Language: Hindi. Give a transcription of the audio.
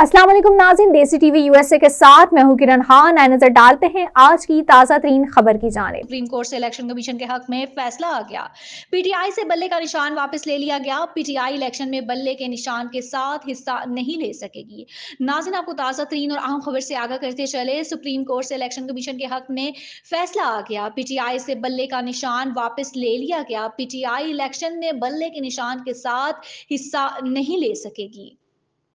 असलम नाजिन देसी टीवी यूएसए के साथ मैं हूँ किरण खान आए नजर डालते हैं आज की ताज़ा तरीन खबर की जाने सुप्रीम कोर्ट से इलेक्शन कमीशन के हक में फैसला आ गया पीटीआई से बल्ले का निशान वापस ले लिया गया पीटीआई इलेक्शन में बल्ले के निशान के साथ हिस्सा नहीं ले सकेगी नाजिन आपको ताज़ा तरीन और अहम खबर से आगा करते चले सुप्रीम कोर्ट से इलेक्शन कमीशन के हक में फैसला आ गया पीटीआई से बल्ले का निशान वापस ले लिया गया पीटीआई इलेक्शन में बल्ले के निशान के साथ हिस्सा नहीं ले सकेगी